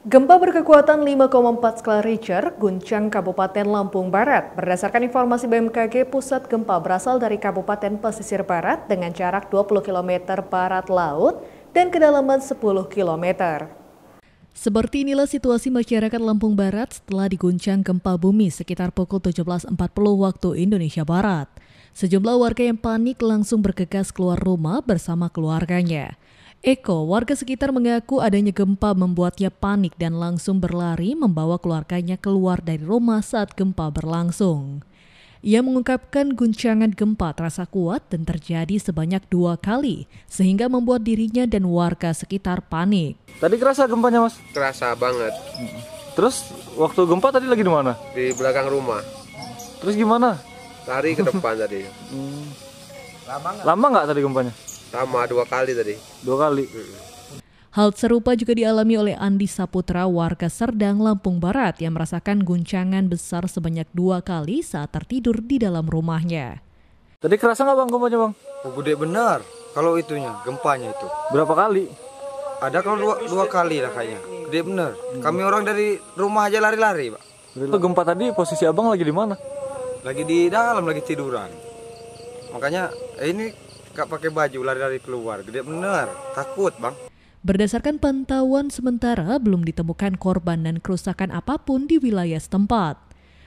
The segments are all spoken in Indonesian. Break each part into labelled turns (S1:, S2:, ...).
S1: Gempa berkekuatan 5,4 skala Richter guncang Kabupaten Lampung Barat. Berdasarkan informasi BMKG, pusat gempa berasal dari Kabupaten Pesisir Barat dengan jarak 20 km barat laut dan kedalaman 10 km. Seperti inilah situasi masyarakat Lampung Barat setelah diguncang gempa bumi sekitar pukul 17.40 waktu Indonesia Barat. Sejumlah warga yang panik langsung bergegas keluar rumah bersama keluarganya. Eko, warga sekitar mengaku adanya gempa membuatnya panik dan langsung berlari membawa keluarganya keluar dari rumah saat gempa berlangsung. Ia mengungkapkan guncangan gempa terasa kuat dan terjadi sebanyak dua kali, sehingga membuat dirinya dan warga sekitar panik. Tadi kerasa gempanya, Mas?
S2: Kerasa banget. Terus waktu gempa tadi lagi di mana? Di belakang rumah. Terus gimana? Lari ke depan tadi. Hmm. Lama nggak? Lama nggak tadi gempanya? Sama dua kali tadi. Dua kali. Hmm.
S1: Hal serupa juga dialami oleh Andi Saputra warga Serdang, Lampung Barat yang merasakan guncangan besar sebanyak dua kali saat tertidur di dalam rumahnya. Tadi kerasa nggak bang gempanya bang?
S2: Oh, gede benar kalau itunya gempanya itu. Berapa kali? Ada kalau dua, dua kali lah kayaknya. Gede benar. Kami orang dari rumah aja lari-lari pak. Itu gempa tadi posisi abang lagi di mana? Lagi di dalam lagi tiduran. Makanya eh, ini nggak pakai baju lari lari keluar gede bener takut bang
S1: Berdasarkan pantauan sementara, belum ditemukan korban dan kerusakan apapun di wilayah setempat.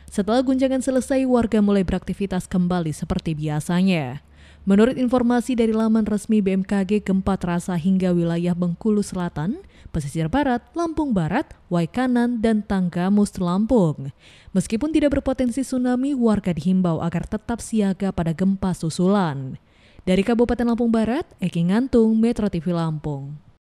S1: Setelah guncangan selesai, warga mulai beraktivitas kembali seperti biasanya. Menurut informasi dari laman resmi BMKG, gempa terasa hingga wilayah Bengkulu Selatan, Pesisir Barat, Lampung Barat, Waikanan, dan Tanggamus Lampung. Meskipun tidak berpotensi tsunami, warga dihimbau agar tetap siaga pada gempa susulan. Dari Kabupaten Lampung Barat, Eki Ngantung, Metro TV Lampung.